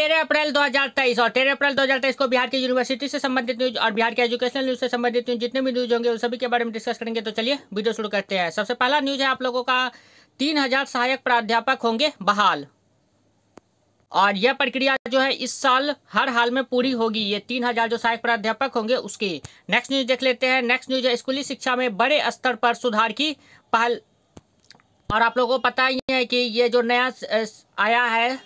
तेरह अप्रैल 2023 और तेरह अप्रैल 2023 को बिहार की यूनिवर्सिटी से संबंधित न्यूज और बिहार के एजुकेशनल न्यूज से संबंधित न्यूज जितने भी न्यूज होंगे उन सभी के बारे में डिस्कस करेंगे तो चलिए वीडियो शुरू करते हैं सबसे पहला न्यूज है आप लोगों का तीन सहायक प्राध्यापक होंगे बहाल और यह प्रक्रिया जो है इस साल हर हाल में पूरी होगी ये तीन हजार जो सहायक प्राध्यापक होंगे उसकी नेक्स्ट न्यूज देख लेते हैं नेक्स्ट न्यूज है स्कूली शिक्षा में बड़े स्तर पर सुधार की पहल और आप लोगों को पता ही है कि ये जो नया आया है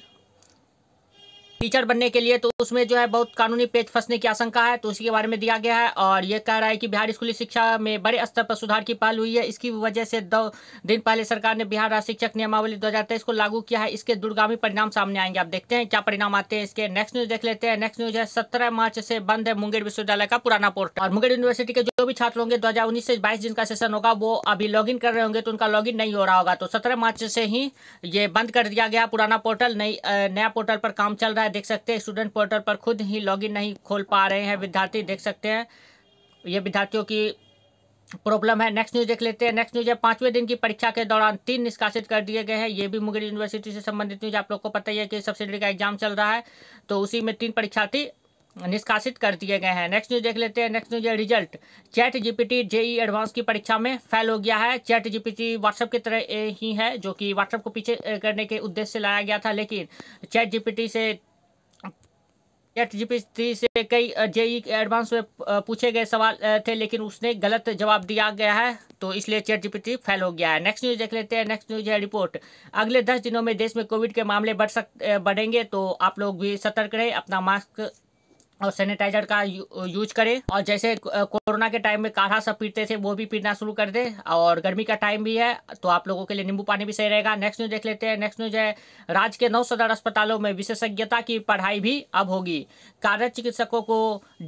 टीचर बनने के लिए तो उसमें जो है बहुत कानूनी पेच फंसने की आशंका है तो उसी के बारे में दिया गया है और ये कह रहा है कि बिहार स्कूली शिक्षा में बड़े स्तर पर सुधार की पहल हुई है इसकी वजह से दो दिन पहले सरकार ने बिहार राज्य शिक्षक नियमावली दो हजार तेईस को लागू किया है इसके दुर्गामी परिणाम सामने आएंगे आप देखते हैं क्या परिणाम आते हैं इसके नेक्स्ट न्यूज देख लेते हैं नेक्स्ट न्यूज है सत्रह मार्च से बंद है मुंगेर विश्वविद्यालय का पुराना पोर्टल और मुंगेर यूनिवर्सिटी के जो भी छात्र होंगे दो से बाईस जिनका सेशन होगा वो अभी लॉग कर रहे होंगे तो उनका लॉग नहीं हो रहा होगा तो सत्रह मार्च से ही ये बंद कर दिया गया पुराना पोर्टल नई नया पोर्टल पर काम चल रहा है रहा है देख सकते हैं स्टूडेंट पोर्टल पर खुद ही लॉगिन नहीं खोल पा रहे हैं विद्यार्थी देख सकते हैं ये विद्यार्थियों की प्रॉब्लम है नेक्स्ट न्यूज देख लेते हैं नेक्स्ट न्यूज है पांचवें दिन की परीक्षा के दौरान तीन निष्कासित कर दिए गए हैं ये भी मुंगेर यूनिवर्सिटी से संबंधित न्यूज आप लोग को पता ही है कि सब्सिडी का एग्जाम चल रहा है तो उसी में तीन परीक्षार्थी निष्कासित कर दिए गए हैं नेक्स्ट न्यूज देख लेते हैं नेक्स्ट न्यूज है result chat GPT JEE advanced की परीक्षा में फेल हो गया है चैट जीपीटी व्हाट्सएप की तरह ही है जो कि व्हाट्सएप को पीछे करने के उद्देश्य से लाया गया था लेकिन चैट जीपीटी से चैट जी थ्री से कई जेई एडवांस e में पूछे गए सवाल थे लेकिन उसने गलत जवाब दिया गया है तो इसलिए चैट जीपीटी फेल हो गया है नेक्स्ट न्यूज देख लेते हैं नेक्स्ट न्यूज है रिपोर्ट अगले दस दिनों में देश में कोविड के मामले बढ़ सक बढ़ेंगे तो आप लोग भी सतर्क रहें अपना मास्क और सैनिटाइजर का यू, यूज करें और जैसे कोरोना के टाइम में काढ़ा सब पीते थे वो भी पीना शुरू कर दें और गर्मी का टाइम भी है तो आप लोगों के लिए नींबू पानी भी सही रहेगा नेक्स्ट न्यूज देख लेते हैं नेक्स्ट न्यूज है राज्य के नौ सदर अस्पतालों में विशेषज्ञता की पढ़ाई भी अब होगी कार्य चिकित्सकों को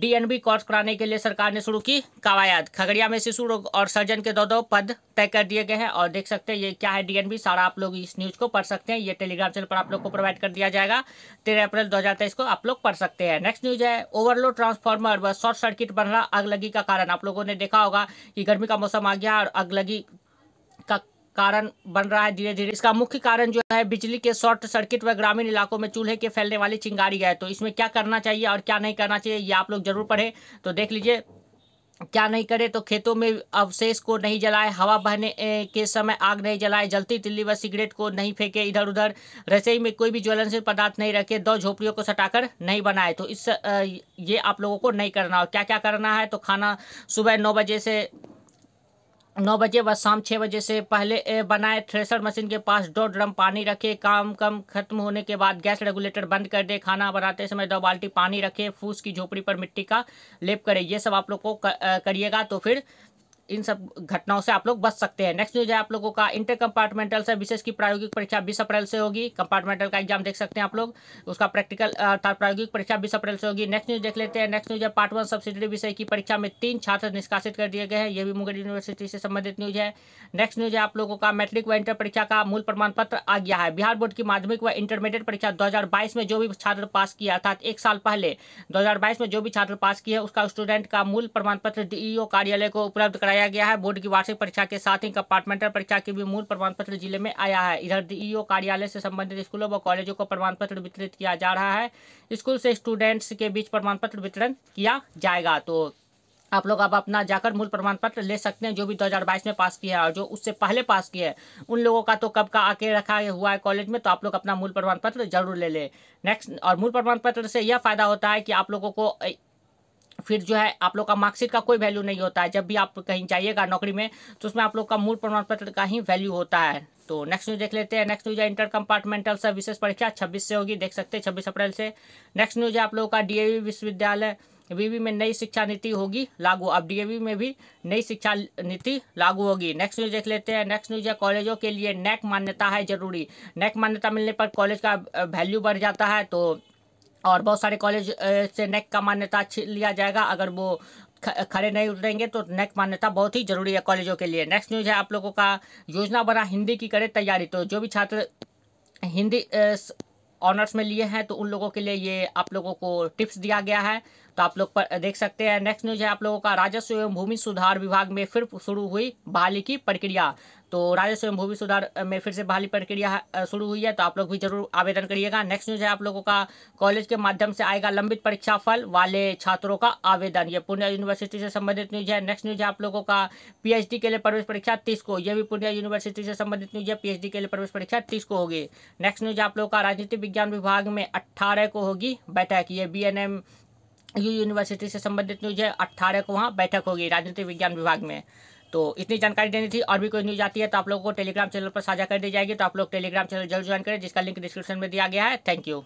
डी कोर्स कराने के लिए सरकार ने शुरू की कवायद खगड़िया में शिशु रोग और सर्जन के दो दो पद तय कर दिए गए हैं और देख सकते हैं ये क्या है डी सारा आप लोग इस न्यूज को पढ़ सकते हैं ये टेलीग्राम चैनल पर आप लोग को प्रोवाइड कर दिया जाएगा तेरह अप्रैल दो को आप लोग पढ़ सकते हैं नेक्स्ट न्यूज है ओवरलोड ट्रांसफार्मर व शॉर्ट सर्किट बढ़ना आगलगी का कारण आप लोगों ने देखा होगा कि गर्मी का मौसम आ गया और अगलगी का कारण बन रहा है धीरे धीरे इसका मुख्य कारण जो है बिजली के शॉर्ट सर्किट व ग्रामीण इलाकों में चूल्हे के फैलने वाली चिंगारी है तो इसमें क्या करना चाहिए और क्या नहीं करना चाहिए ये आप लोग जरूर पढ़ें तो देख लीजिए क्या नहीं करें तो खेतों में अवशेष को नहीं जलाए हवा बहने के समय आग नहीं जलाए जलती तिल्ली व सिगरेट को नहीं फेंके इधर उधर रसोई में कोई भी ज्वलनशील पदार्थ नहीं रखे दो झोपड़ियों को सटाकर नहीं बनाए तो इस ये आप लोगों को नहीं करना हो क्या क्या करना है तो खाना सुबह नौ बजे से नौ बजे व शाम छः बजे से पहले बनाए थ्रेसर मशीन के पास दो ड्रम पानी रखे काम कम खत्म होने के बाद गैस रेगुलेटर बंद कर दे खाना बनाते समय दो बाल्टी पानी रखे फूस की झोपड़ी पर मिट्टी का लेप करें ये सब आप लोग को करिएगा तो फिर इन सब घटनाओं से आप लोग बच सकते हैं नेक्स्ट न्यूज है आप लोगों का इंटर कंपार्टमेंटल से विशेष की प्रायोगिक परीक्षा बीस अप्रैल से होगी कंपार्टमेंटल का एग्जाम देख सकते हैं आप लोग उसका प्रैक्टिकल अर्थात प्रायोगिक परीक्षा बीस अप्रैल से होगी नेक्स्ट न्यूज देख लेते हैं नेक्स्ट न्यूज है पार्ट वन सब्सिडरी विषय की परीक्षा में तीन छात्र निष्कासित कर दिए गए हैं ये भी मुंगेर यूनिवर्सिटी से संबंधित न्यूज है नेक्स्ट न्यूज है आप लोगों का मैट्रिक व इंटर परीक्षा का मूल प्रमाण पत्र आ गया है बिहार बोर्ड की माध्यमिक व इंटरमीडिएट परीक्षा दो में जो भी छात्र पास किया अर्थात एक साल पहले दो में जो भी छात्र पास किया उसका स्टूडेंट का मूल प्रमाण पत्र डीईओ e कार्यालय को उपलब्ध कराया बताया गया है बोर्ड की वार्षिक परीक्षा के साथ ही कंपार्टमेंटल परीक्षा की भी मूल प्रमाण पत्र जिले में आया है इधर डीईओ e कार्यालय से संबंधित स्कूलों व कॉलेजों को प्रमाण पत्र वितरित किया जा रहा है स्कूल से स्टूडेंट्स के बीच प्रमाण पत्र वितरण किया जाएगा तो आप लोग अब अपना जाकर मूल प्रमाण पत्र ले सकते हैं जो भी 2022 में पास किया है और जो उससे पहले पास किए हैं उन लोगों का तो कब का आके रखा हुआ है कॉलेज में तो आप लोग अपना मूल प्रमाण पत्र जरूर ले लें नेक्स्ट और मूल प्रमाण पत्र से यह फायदा होता है कि आप लोगों को फिर जो है आप लोग का मार्कशीट का कोई वैल्यू नहीं होता है जब भी आप कहीं जाइएगा नौकरी में तो उसमें आप लोग का मूल प्रमाण पत्र का ही वैल्यू होता है तो नेक्स्ट न्यूज देख लेते हैं नेक्स्ट न्यूज है इंटर कंपार्टमेंटल सर विशेष परीक्षा छब्बीस से होगी देख सकते हैं छब्बीस अप्रैल से नेक्स्ट न्यूज है आप लोगों का डीएवी विश्वविद्यालय वीवी में नई शिक्षा नीति होगी लागू अब डीएवी में भी नई शिक्षा नीति लागू होगी नेक्स्ट न्यूज देख लेते हैं नेक्स्ट न्यूज है कॉलेजों के लिए नैक मान्यता है जरूरी नैक मान्यता मिलने पर कॉलेज का वैल्यू बढ़ जाता है तो और बहुत सारे कॉलेज से नेक का मान्यता लिया जाएगा अगर वो खड़े नहीं उतरेंगे तो नेक मान्यता बहुत ही जरूरी है कॉलेजों के लिए नेक्स्ट न्यूज़ है आप लोगों का योजना बना हिंदी की करें तैयारी तो जो भी छात्र हिंदी ऑनर्स में लिए हैं तो उन लोगों के लिए ये आप लोगों को टिप्स दिया गया है तो आप लोग पर देख सकते हैं नेक्स्ट न्यूज है आप लोगों का राजस्व एवं भूमि सुधार विभाग में फिर शुरू हुई बहाली की प्रक्रिया तो राजस्व एवं भूमि सुधार में फिर से बहाली प्रक्रिया शुरू हुई है तो आप लोग भी जरूर आवेदन करिएगा नेक्स्ट न्यूज है आप लोगों का कॉलेज के माध्यम से आएगा लंबित परीक्षा फल वाले छात्रों का आवेदन ये पूर्णिया यूनिवर्सिटी से संबंधित न्यूज है नेक्स्ट न्यूज है आप लोगों का पीएचडी के लिए प्रवेश परीक्षा तीस को यह भी पूर्णिया यूनिवर्सिटी से संबंधित न्यूज है पीएचडी के लिए प्रवेश परीक्षा तीस को होगी नेक्स्ट न्यूज आप लोगों का राजनीति विज्ञान विभाग में अट्ठारह को होगी बैठक ये बी यू यूनिवर्सिटी से संबंधित न्यूज है अट्ठारह को वहाँ बैठक होगी राजनीतिक विज्ञान विभाग में तो इतनी जानकारी देनी थी और भी कोई न्यूज आती है तो आप लोगों को टेलीग्राम चैनल पर साझा कर दी जाएगी तो आप लोग टेलीग्राम चैनल जरूर ज्वाइन करें जिसका लिंक डिस्क्रिप्शन में दिया गया है थैंक यू